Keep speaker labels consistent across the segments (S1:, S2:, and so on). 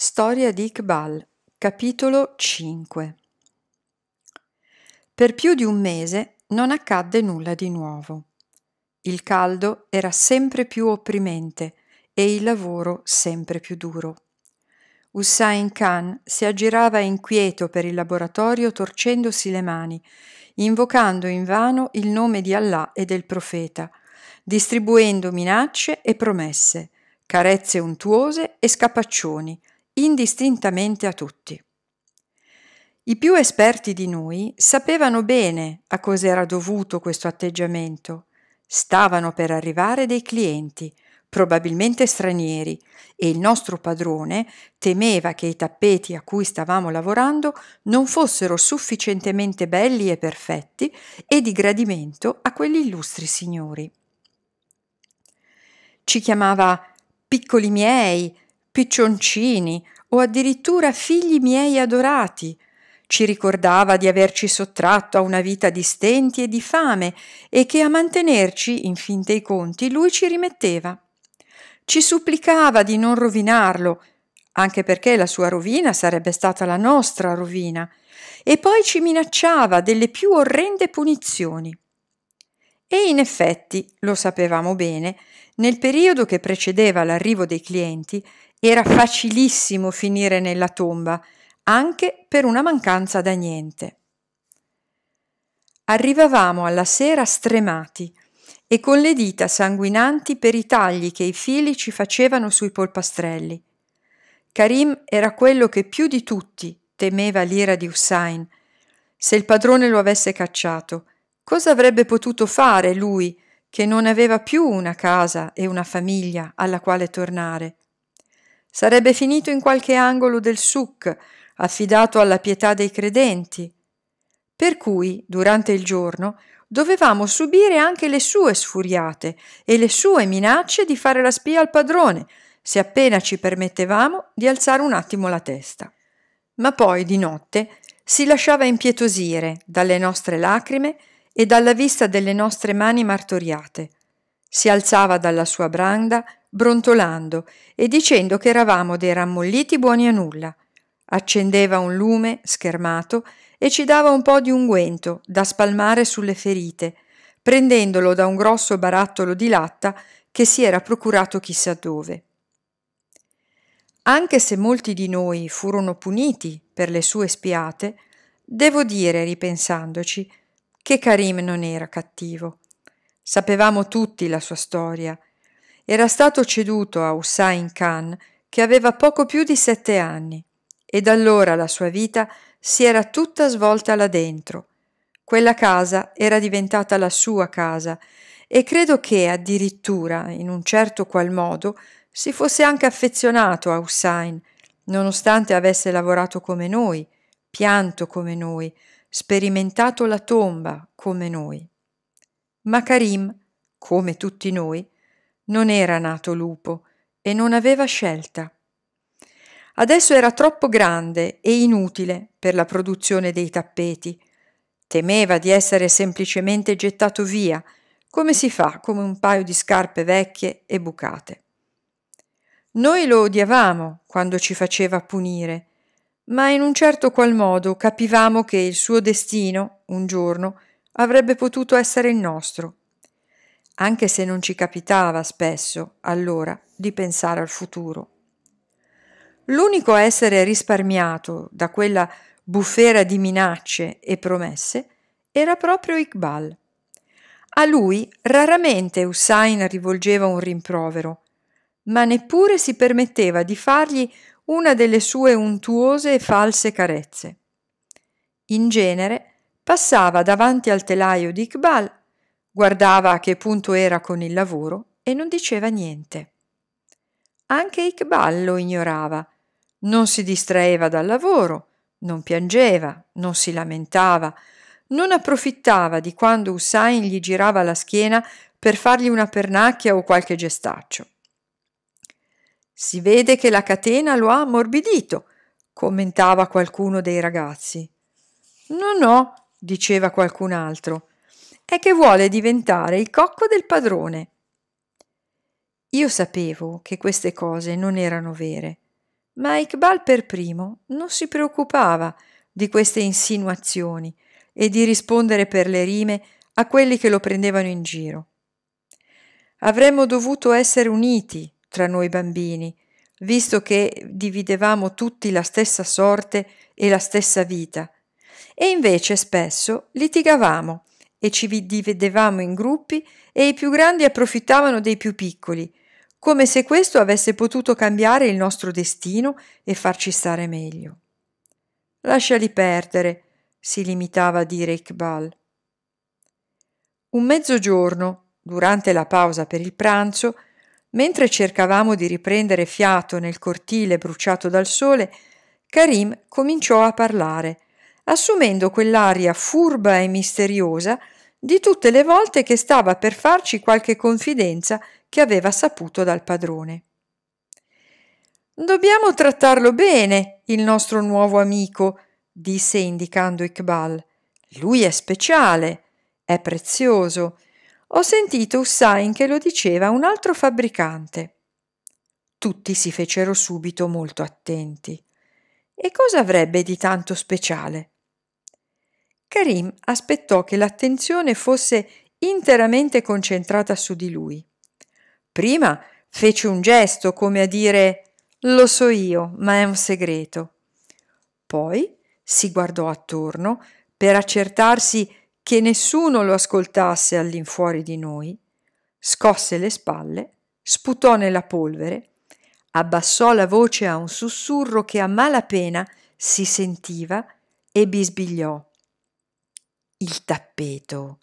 S1: Storia di Iqbal, capitolo 5 Per più di un mese non accadde nulla di nuovo. Il caldo era sempre più opprimente e il lavoro sempre più duro. Hussain Khan si aggirava inquieto per il laboratorio torcendosi le mani, invocando invano il nome di Allah e del profeta, distribuendo minacce e promesse, carezze untuose e scapaccioni – indistintamente a tutti. I più esperti di noi sapevano bene a cos'era dovuto questo atteggiamento. Stavano per arrivare dei clienti, probabilmente stranieri, e il nostro padrone temeva che i tappeti a cui stavamo lavorando non fossero sufficientemente belli e perfetti e di gradimento a quegli illustri signori. Ci chiamava piccoli miei, piccioncini o addirittura figli miei adorati. Ci ricordava di averci sottratto a una vita di stenti e di fame e che a mantenerci, in fin dei conti, lui ci rimetteva. Ci supplicava di non rovinarlo, anche perché la sua rovina sarebbe stata la nostra rovina, e poi ci minacciava delle più orrende punizioni. E in effetti, lo sapevamo bene, nel periodo che precedeva l'arrivo dei clienti, era facilissimo finire nella tomba, anche per una mancanza da niente. Arrivavamo alla sera stremati e con le dita sanguinanti per i tagli che i fili ci facevano sui polpastrelli. Karim era quello che più di tutti temeva l'ira di Hussein. Se il padrone lo avesse cacciato, cosa avrebbe potuto fare lui, che non aveva più una casa e una famiglia alla quale tornare? sarebbe finito in qualche angolo del suc, affidato alla pietà dei credenti. Per cui, durante il giorno, dovevamo subire anche le sue sfuriate e le sue minacce di fare la spia al padrone, se appena ci permettevamo di alzare un attimo la testa. Ma poi, di notte, si lasciava impietosire dalle nostre lacrime e dalla vista delle nostre mani martoriate. Si alzava dalla sua branda brontolando e dicendo che eravamo dei rammolliti buoni a nulla. Accendeva un lume schermato e ci dava un po' di unguento da spalmare sulle ferite, prendendolo da un grosso barattolo di latta che si era procurato chissà dove. Anche se molti di noi furono puniti per le sue spiate, devo dire, ripensandoci, che Karim non era cattivo. Sapevamo tutti la sua storia era stato ceduto a Hussain Khan che aveva poco più di sette anni e da allora la sua vita si era tutta svolta là dentro. Quella casa era diventata la sua casa e credo che addirittura, in un certo qual modo, si fosse anche affezionato a Hussain, nonostante avesse lavorato come noi, pianto come noi, sperimentato la tomba come noi. Ma Karim, come tutti noi, non era nato lupo e non aveva scelta. Adesso era troppo grande e inutile per la produzione dei tappeti. Temeva di essere semplicemente gettato via, come si fa come un paio di scarpe vecchie e bucate. Noi lo odiavamo quando ci faceva punire, ma in un certo qual modo capivamo che il suo destino, un giorno, avrebbe potuto essere il nostro anche se non ci capitava spesso, allora, di pensare al futuro. L'unico a essere risparmiato da quella bufera di minacce e promesse era proprio Iqbal. A lui raramente Hussein rivolgeva un rimprovero, ma neppure si permetteva di fargli una delle sue untuose e false carezze. In genere passava davanti al telaio di Iqbal guardava a che punto era con il lavoro e non diceva niente. Anche Iqbal lo ignorava, non si distraeva dal lavoro, non piangeva, non si lamentava, non approfittava di quando Hussein gli girava la schiena per fargli una pernacchia o qualche gestaccio. Si vede che la catena lo ha ammorbidito, commentava qualcuno dei ragazzi. No, no, diceva qualcun altro, è che vuole diventare il cocco del padrone. Io sapevo che queste cose non erano vere, ma Iqbal per primo non si preoccupava di queste insinuazioni e di rispondere per le rime a quelli che lo prendevano in giro. Avremmo dovuto essere uniti tra noi bambini, visto che dividevamo tutti la stessa sorte e la stessa vita, e invece spesso litigavamo e ci dividevamo in gruppi e i più grandi approfittavano dei più piccoli, come se questo avesse potuto cambiare il nostro destino e farci stare meglio. Lasciali perdere, si limitava a dire Iqbal. Un mezzogiorno, durante la pausa per il pranzo, mentre cercavamo di riprendere fiato nel cortile bruciato dal sole, Karim cominciò a parlare assumendo quell'aria furba e misteriosa di tutte le volte che stava per farci qualche confidenza che aveva saputo dal padrone. Dobbiamo trattarlo bene, il nostro nuovo amico, disse indicando Iqbal. Lui è speciale, è prezioso. Ho sentito Hussain che lo diceva un altro fabbricante. Tutti si fecero subito molto attenti. E cosa avrebbe di tanto speciale? Karim aspettò che l'attenzione fosse interamente concentrata su di lui. Prima fece un gesto come a dire lo so io, ma è un segreto. Poi si guardò attorno per accertarsi che nessuno lo ascoltasse all'infuori di noi, scosse le spalle, sputò nella polvere, abbassò la voce a un sussurro che a mala pena si sentiva e bisbigliò il tappeto,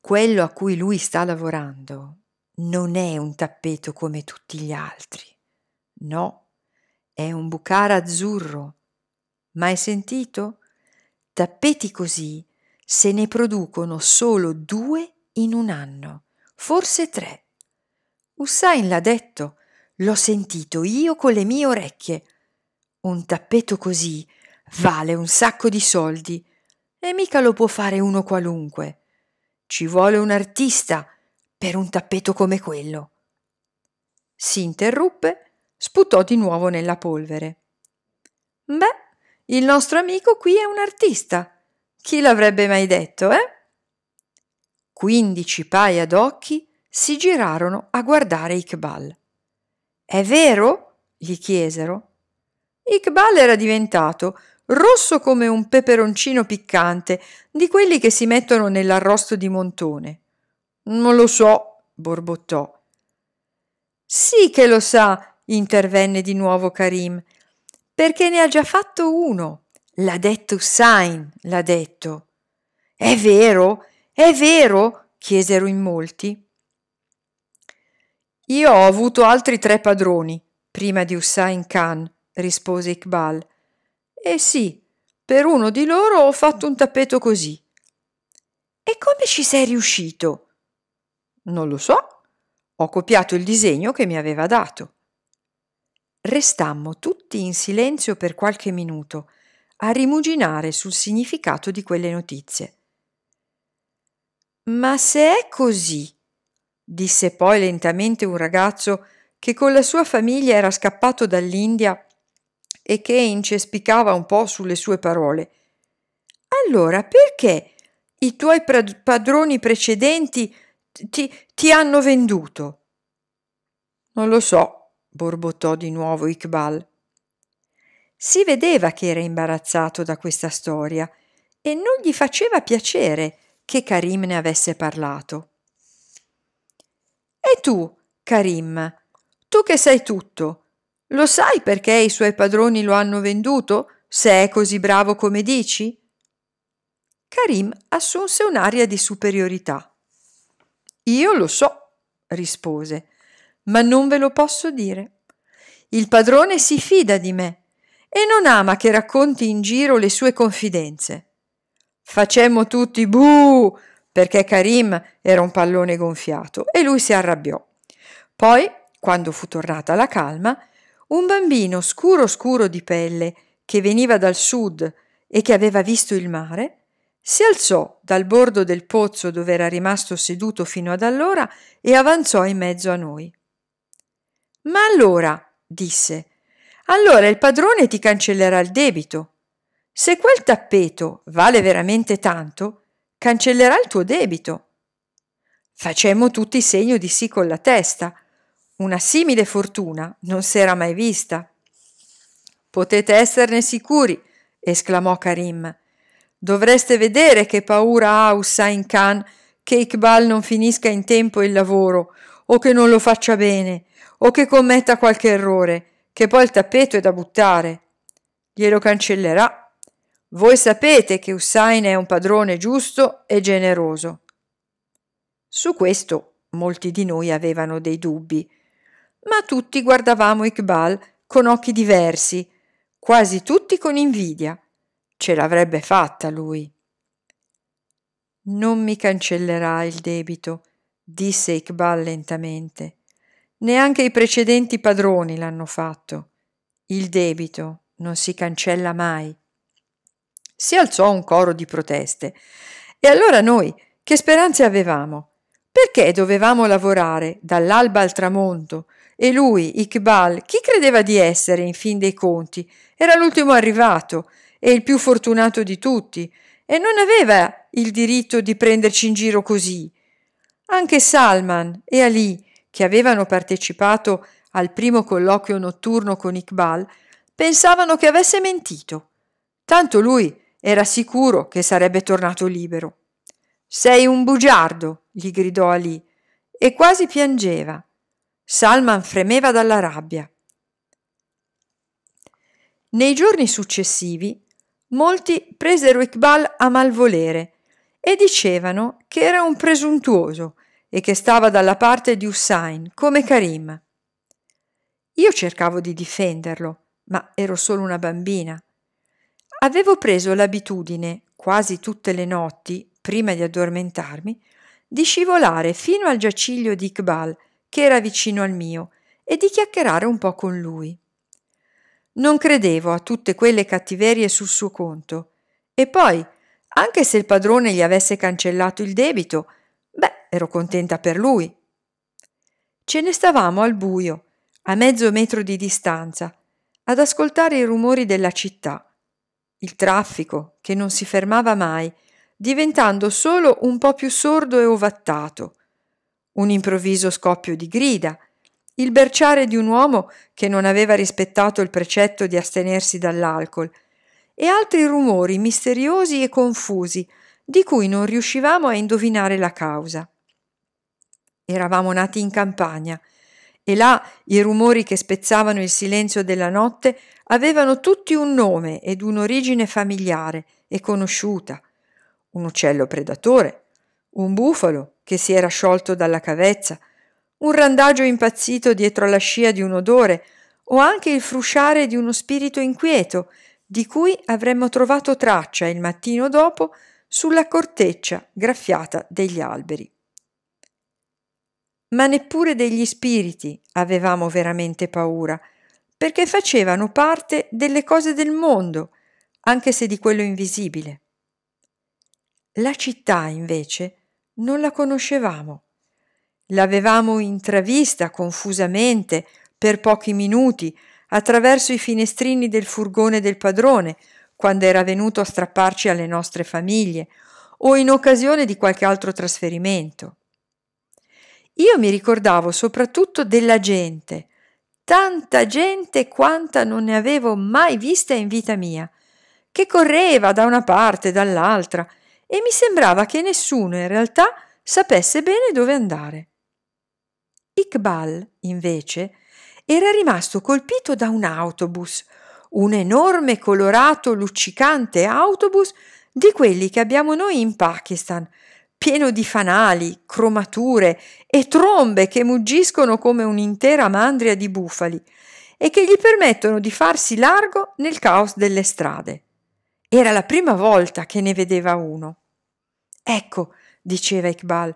S1: quello a cui lui sta lavorando, non è un tappeto come tutti gli altri. No, è un bucara azzurro. Mai sentito? Tappeti così se ne producono solo due in un anno, forse tre. Hussain l'ha detto, l'ho sentito io con le mie orecchie. Un tappeto così vale un sacco di soldi e mica lo può fare uno qualunque. Ci vuole un artista per un tappeto come quello. Si interruppe, sputò di nuovo nella polvere. Beh, il nostro amico qui è un artista. Chi l'avrebbe mai detto, eh? Quindici paia d'occhi si girarono a guardare Iqbal. È vero? gli chiesero. Iqbal era diventato rosso come un peperoncino piccante, di quelli che si mettono nell'arrosto di montone. Non lo so, borbottò. Sì che lo sa, intervenne di nuovo Karim, perché ne ha già fatto uno. L'ha detto Hussain, l'ha detto. È vero? È vero? chiesero in molti. Io ho avuto altri tre padroni prima di Hussain Khan, rispose Iqbal. E eh sì, per uno di loro ho fatto un tappeto così. E come ci sei riuscito? Non lo so. Ho copiato il disegno che mi aveva dato. Restammo tutti in silenzio per qualche minuto a rimuginare sul significato di quelle notizie. Ma se è così, disse poi lentamente un ragazzo che con la sua famiglia era scappato dall'India e che incespicava un po' sulle sue parole. Allora, perché i tuoi padroni precedenti ti, ti hanno venduto? Non lo so, borbottò di nuovo Iqbal. Si vedeva che era imbarazzato da questa storia e non gli faceva piacere che Karim ne avesse parlato. E tu, Karim, tu che sai tutto, lo sai perché i suoi padroni lo hanno venduto, se è così bravo come dici? Karim assunse un'aria di superiorità. Io lo so, rispose, ma non ve lo posso dire. Il padrone si fida di me e non ama che racconti in giro le sue confidenze. Facemmo tutti buh perché Karim era un pallone gonfiato e lui si arrabbiò. Poi, quando fu tornata la calma, un bambino scuro scuro di pelle che veniva dal sud e che aveva visto il mare, si alzò dal bordo del pozzo dove era rimasto seduto fino ad allora e avanzò in mezzo a noi. Ma allora, disse, allora il padrone ti cancellerà il debito. Se quel tappeto vale veramente tanto, cancellerà il tuo debito. Facemmo tutti segno di sì con la testa, una simile fortuna non s'era mai vista. Potete esserne sicuri, esclamò Karim. Dovreste vedere che paura ha Hussain Khan che Iqbal non finisca in tempo il lavoro, o che non lo faccia bene, o che commetta qualche errore, che poi il tappeto è da buttare. Glielo cancellerà. Voi sapete che Hussain è un padrone giusto e generoso. Su questo molti di noi avevano dei dubbi, ma tutti guardavamo Iqbal con occhi diversi, quasi tutti con invidia. Ce l'avrebbe fatta lui. Non mi cancellerà il debito, disse Iqbal lentamente. Neanche i precedenti padroni l'hanno fatto. Il debito non si cancella mai. Si alzò un coro di proteste. E allora noi che speranze avevamo? Perché dovevamo lavorare dall'alba al tramonto e lui, Iqbal, chi credeva di essere in fin dei conti? Era l'ultimo arrivato e il più fortunato di tutti e non aveva il diritto di prenderci in giro così. Anche Salman e Ali, che avevano partecipato al primo colloquio notturno con Iqbal, pensavano che avesse mentito. Tanto lui era sicuro che sarebbe tornato libero. Sei un bugiardo, gli gridò Ali, e quasi piangeva. Salman fremeva dalla rabbia. Nei giorni successivi, molti presero Iqbal a malvolere e dicevano che era un presuntuoso e che stava dalla parte di Hussain, come Karim. Io cercavo di difenderlo, ma ero solo una bambina. Avevo preso l'abitudine, quasi tutte le notti, prima di addormentarmi, di scivolare fino al giaciglio di Iqbal che era vicino al mio, e di chiacchierare un po' con lui. Non credevo a tutte quelle cattiverie sul suo conto. E poi, anche se il padrone gli avesse cancellato il debito, beh, ero contenta per lui. Ce ne stavamo al buio, a mezzo metro di distanza, ad ascoltare i rumori della città. Il traffico, che non si fermava mai, diventando solo un po' più sordo e ovattato un improvviso scoppio di grida, il berciare di un uomo che non aveva rispettato il precetto di astenersi dall'alcol, e altri rumori misteriosi e confusi di cui non riuscivamo a indovinare la causa. Eravamo nati in campagna e là i rumori che spezzavano il silenzio della notte avevano tutti un nome ed un'origine familiare e conosciuta. Un uccello predatore, un bufalo, che si era sciolto dalla cavezza, un randagio impazzito dietro la scia di un odore, o anche il frusciare di uno spirito inquieto, di cui avremmo trovato traccia il mattino dopo sulla corteccia graffiata degli alberi. Ma neppure degli spiriti avevamo veramente paura, perché facevano parte delle cose del mondo, anche se di quello invisibile. La città, invece, non la conoscevamo. L'avevamo intravista confusamente per pochi minuti attraverso i finestrini del furgone del padrone quando era venuto a strapparci alle nostre famiglie o in occasione di qualche altro trasferimento. Io mi ricordavo soprattutto della gente, tanta gente quanta non ne avevo mai vista in vita mia, che correva da una parte e dall'altra, e mi sembrava che nessuno in realtà sapesse bene dove andare. Iqbal, invece, era rimasto colpito da un autobus, un enorme colorato luccicante autobus di quelli che abbiamo noi in Pakistan, pieno di fanali, cromature e trombe che muggiscono come un'intera mandria di bufali e che gli permettono di farsi largo nel caos delle strade. Era la prima volta che ne vedeva uno. Ecco, diceva Iqbal,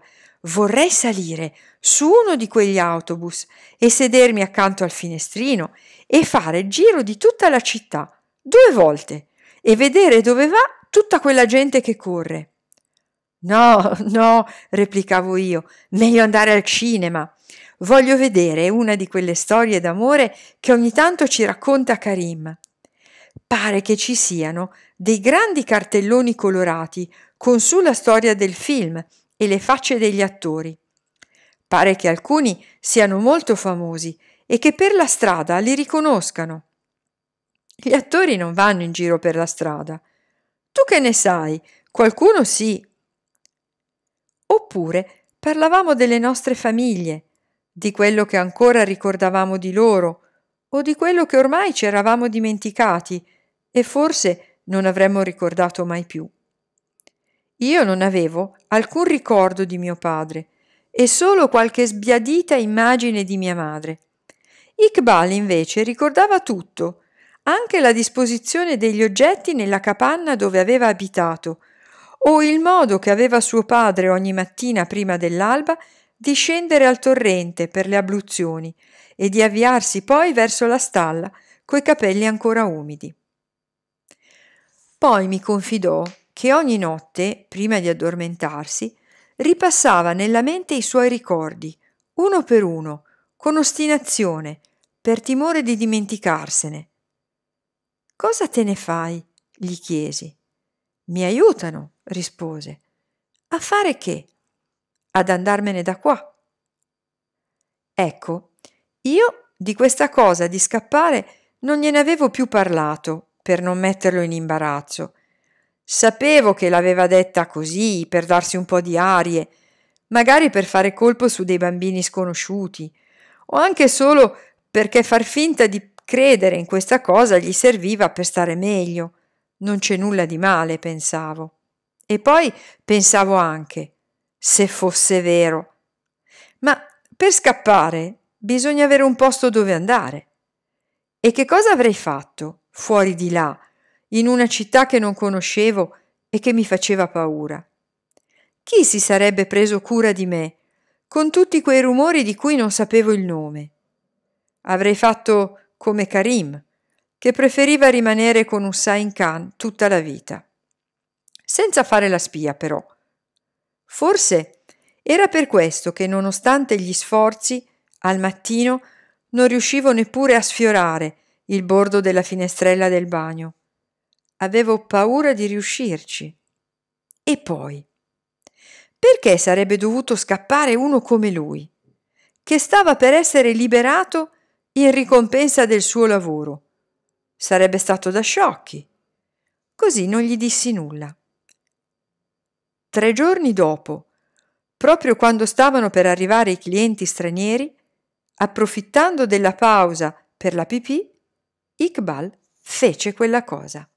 S1: vorrei salire su uno di quegli autobus e sedermi accanto al finestrino e fare il giro di tutta la città due volte e vedere dove va tutta quella gente che corre. No, no, replicavo io, meglio andare al cinema. Voglio vedere una di quelle storie d'amore che ogni tanto ci racconta Karim. Pare che ci siano dei grandi cartelloni colorati con su la storia del film e le facce degli attori. Pare che alcuni siano molto famosi e che per la strada li riconoscano. Gli attori non vanno in giro per la strada. Tu che ne sai? Qualcuno sì. Oppure parlavamo delle nostre famiglie, di quello che ancora ricordavamo di loro, o di quello che ormai ci eravamo dimenticati, e forse non avremmo ricordato mai più. Io non avevo alcun ricordo di mio padre e solo qualche sbiadita immagine di mia madre. Iqbal invece ricordava tutto, anche la disposizione degli oggetti nella capanna dove aveva abitato, o il modo che aveva suo padre ogni mattina prima dell'alba di scendere al torrente per le abluzioni e di avviarsi poi verso la stalla coi capelli ancora umidi. Poi mi confidò che ogni notte, prima di addormentarsi, ripassava nella mente i suoi ricordi, uno per uno, con ostinazione, per timore di dimenticarsene. Cosa te ne fai? gli chiesi. Mi aiutano, rispose. A fare che? Ad andarmene da qua. Ecco, io di questa cosa di scappare non gliene avevo più parlato per non metterlo in imbarazzo. Sapevo che l'aveva detta così, per darsi un po' di arie, magari per fare colpo su dei bambini sconosciuti, o anche solo perché far finta di credere in questa cosa gli serviva per stare meglio. Non c'è nulla di male, pensavo. E poi pensavo anche, se fosse vero. Ma per scappare bisogna avere un posto dove andare. E che cosa avrei fatto? fuori di là, in una città che non conoscevo e che mi faceva paura. Chi si sarebbe preso cura di me, con tutti quei rumori di cui non sapevo il nome? Avrei fatto come Karim, che preferiva rimanere con un Sain Khan tutta la vita. Senza fare la spia, però. Forse era per questo che, nonostante gli sforzi, al mattino non riuscivo neppure a sfiorare il bordo della finestrella del bagno. Avevo paura di riuscirci. E poi? Perché sarebbe dovuto scappare uno come lui, che stava per essere liberato in ricompensa del suo lavoro? Sarebbe stato da sciocchi. Così non gli dissi nulla. Tre giorni dopo, proprio quando stavano per arrivare i clienti stranieri, approfittando della pausa per la pipì, Iqbal fece quella cosa.